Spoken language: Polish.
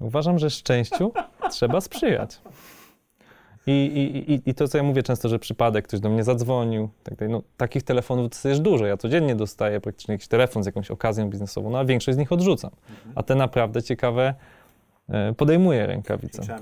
Uważam, że szczęściu trzeba sprzyjać. I, i, I to, co ja mówię często, że przypadek, ktoś do mnie zadzwonił, tak dalej. No, takich telefonów to jest dużo. Ja codziennie dostaję praktycznie jakiś telefon z jakąś okazją biznesową, no a większość z nich odrzucam. A te naprawdę ciekawe e, podejmuję rękawicę.